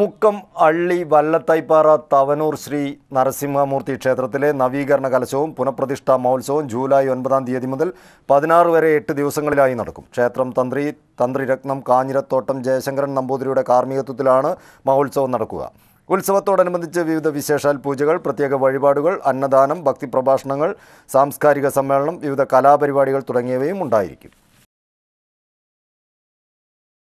മുക്കം അള്ളി വല്ലത്തൈപ്പാറ തവനൂർ ശ്രീ നരസിംഹമൂർത്തി ക്ഷേത്രത്തിലെ നവീകരണ കലശവും പുനഃപ്രതിഷ്ഠാ മഹോത്സവം ജൂലൈ ഒൻപതാം തീയതി മുതൽ പതിനാറ് വരെ എട്ട് ദിവസങ്ങളിലായി നടക്കും ക്ഷേത്രം തന്ത്രി തന്ത്രി രത്നം കാഞ്ഞിരത്തോട്ടം ജയശങ്കരൻ നമ്പൂതിരിയുടെ കാർമ്മികത്വത്തിലാണ് മഹോത്സവം നടക്കുക ഉത്സവത്തോടനുബന്ധിച്ച് വിവിധ വിശേഷാൽ പൂജകൾ പ്രത്യേക വഴിപാടുകൾ അന്നദാനം ഭക്തി പ്രഭാഷണങ്ങൾ സാംസ്കാരിക സമ്മേളനം വിവിധ കലാപരിപാടികൾ തുടങ്ങിയവയും ഉണ്ടായിരിക്കും